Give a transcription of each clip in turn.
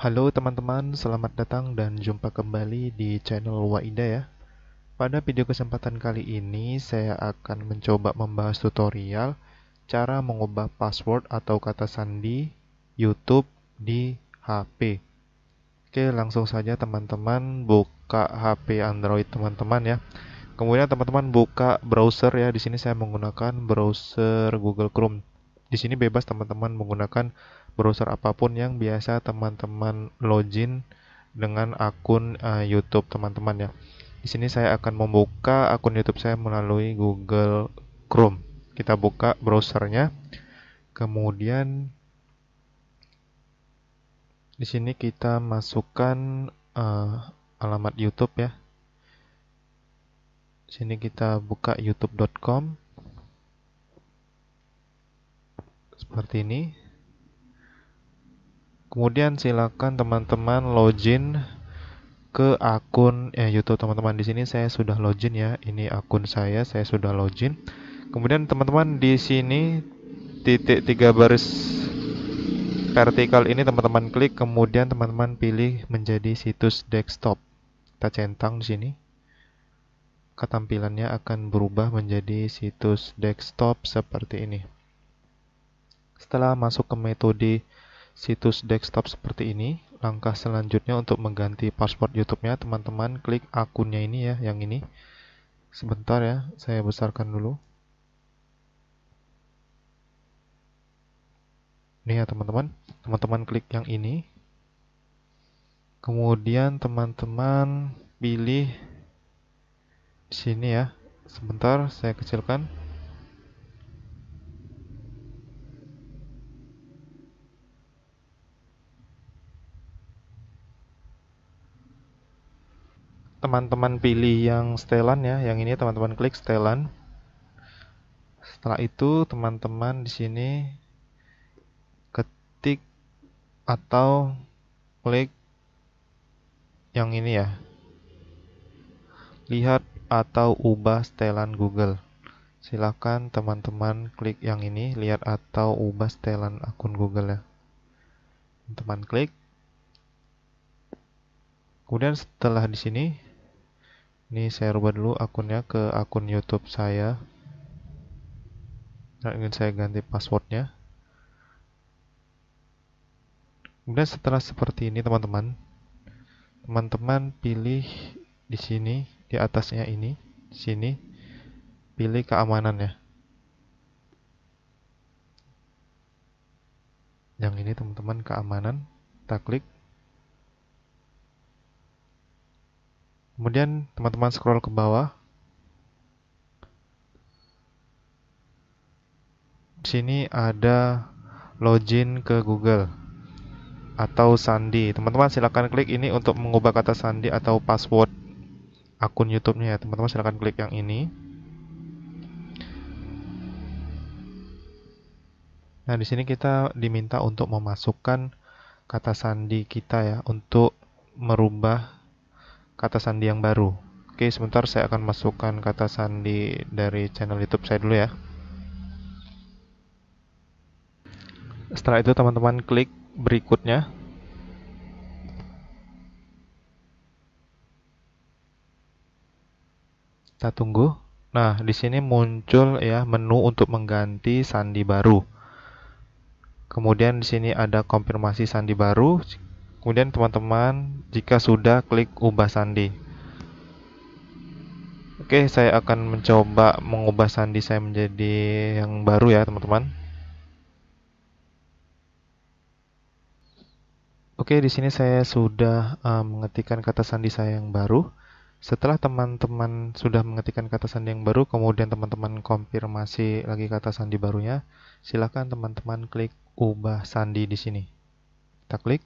Halo teman-teman, selamat datang dan jumpa kembali di channel Waida ya. Pada video kesempatan kali ini, saya akan mencoba membahas tutorial cara mengubah password atau kata sandi YouTube di HP. Oke, langsung saja teman-teman buka HP Android teman-teman ya. Kemudian teman-teman buka browser ya. Di sini saya menggunakan browser Google Chrome. Di sini bebas teman-teman menggunakan browser apapun yang biasa teman-teman login dengan akun uh, YouTube teman-teman ya. Di sini saya akan membuka akun YouTube saya melalui Google Chrome. Kita buka browsernya. Kemudian di sini kita masukkan uh, alamat YouTube ya. Di sini kita buka youtube.com seperti ini Kemudian silakan teman-teman login ke akun ya, YouTube teman-teman di sini saya sudah login ya. Ini akun saya, saya sudah login. Kemudian teman-teman di sini titik tiga baris vertikal ini teman-teman klik, kemudian teman-teman pilih menjadi situs desktop. Kita centang di sini. Ketampilannya akan berubah menjadi situs desktop seperti ini. Setelah masuk ke metode situs desktop seperti ini, langkah selanjutnya untuk mengganti password YouTube-nya, teman-teman klik akunnya ini ya, yang ini. Sebentar ya, saya besarkan dulu. Ini ya teman-teman, teman-teman klik yang ini. Kemudian teman-teman pilih sini ya. Sebentar, saya kecilkan. teman-teman pilih yang setelan ya, yang ini teman-teman klik setelan. Setelah itu teman-teman di sini ketik atau klik yang ini ya. Lihat atau ubah setelan Google. Silakan teman-teman klik yang ini, lihat atau ubah setelan akun Google ya. Teman klik. Kemudian setelah di sini ini saya rubah dulu akunnya ke akun YouTube saya nah, ingin saya ganti passwordnya kemudian setelah seperti ini teman-teman teman-teman pilih di sini di atasnya ini sini pilih keamanan ya. yang ini teman-teman keamanan kita klik Kemudian teman-teman scroll ke bawah. Di sini ada login ke Google atau sandi. Teman-teman silakan klik ini untuk mengubah kata sandi atau password akun YouTube-nya ya. Teman-teman silakan klik yang ini. Nah, di sini kita diminta untuk memasukkan kata sandi kita ya untuk merubah kata sandi yang baru. Oke, sebentar saya akan masukkan kata sandi dari channel YouTube saya dulu ya. Setelah itu teman-teman klik berikutnya. Kita tunggu. Nah, di sini muncul ya menu untuk mengganti sandi baru. Kemudian di sini ada konfirmasi sandi baru. Kemudian teman-teman, jika sudah klik ubah sandi. Oke, saya akan mencoba mengubah sandi saya menjadi yang baru ya, teman-teman. Oke, di sini saya sudah uh, mengetikkan kata sandi saya yang baru. Setelah teman-teman sudah mengetikkan kata sandi yang baru, kemudian teman-teman konfirmasi lagi kata sandi barunya, silakan teman-teman klik ubah sandi di sini. Kita klik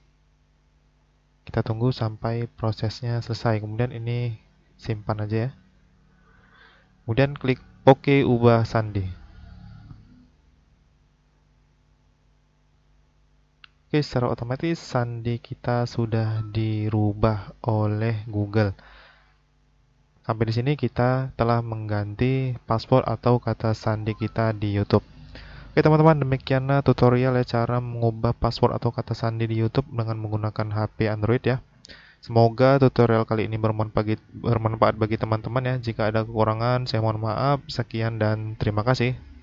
kita tunggu sampai prosesnya selesai kemudian ini simpan aja ya kemudian klik OK ubah sandi oke secara otomatis sandi kita sudah dirubah oleh Google sampai di sini kita telah mengganti paspor atau kata sandi kita di YouTube Oke teman-teman, demikianlah tutorial ya cara mengubah password atau kata sandi di YouTube dengan menggunakan HP Android ya. Semoga tutorial kali ini bermanfaat bagi, bermanfaat bagi teman-teman ya. Jika ada kekurangan, saya mohon maaf. Sekian dan terima kasih.